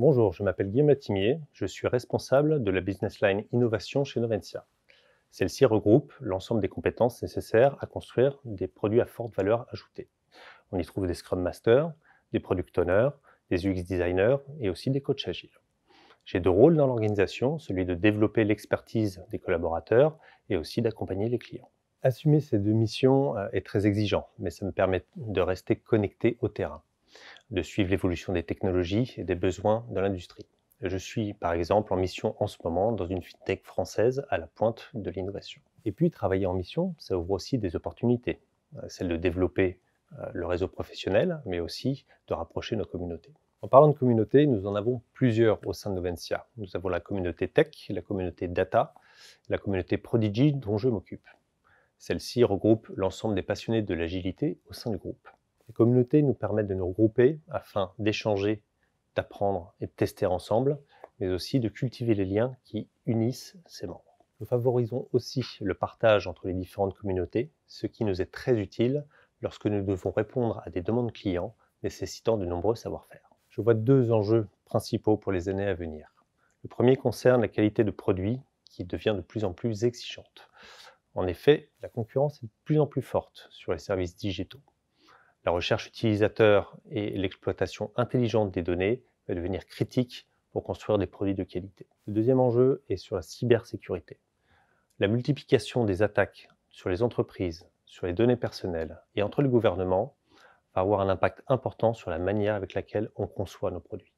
Bonjour, je m'appelle Guillaume Attimier, je suis responsable de la business line Innovation chez Noventia. Celle-ci regroupe l'ensemble des compétences nécessaires à construire des produits à forte valeur ajoutée. On y trouve des Scrum Masters, des Product Owners, des UX Designers et aussi des coachs agiles. J'ai deux rôles dans l'organisation, celui de développer l'expertise des collaborateurs et aussi d'accompagner les clients. Assumer ces deux missions euh, est très exigeant, mais ça me permet de rester connecté au terrain de suivre l'évolution des technologies et des besoins de l'industrie. Je suis par exemple en mission en ce moment dans une fintech française à la pointe de l'innovation. Et puis travailler en mission, ça ouvre aussi des opportunités, euh, celle de développer euh, le réseau professionnel, mais aussi de rapprocher nos communautés. En parlant de communautés, nous en avons plusieurs au sein de Novencia. Nous avons la communauté tech, la communauté data, la communauté Prodigy dont je m'occupe. Celle-ci regroupe l'ensemble des passionnés de l'agilité au sein du groupe. Ces communautés nous permettent de nous regrouper afin d'échanger, d'apprendre et de tester ensemble, mais aussi de cultiver les liens qui unissent ces membres. Nous favorisons aussi le partage entre les différentes communautés, ce qui nous est très utile lorsque nous devons répondre à des demandes clients nécessitant de nombreux savoir-faire. Je vois deux enjeux principaux pour les années à venir. Le premier concerne la qualité de produit qui devient de plus en plus exigeante. En effet, la concurrence est de plus en plus forte sur les services digitaux. La recherche utilisateur et l'exploitation intelligente des données va devenir critique pour construire des produits de qualité. Le deuxième enjeu est sur la cybersécurité. La multiplication des attaques sur les entreprises, sur les données personnelles et entre les gouvernements va avoir un impact important sur la manière avec laquelle on conçoit nos produits.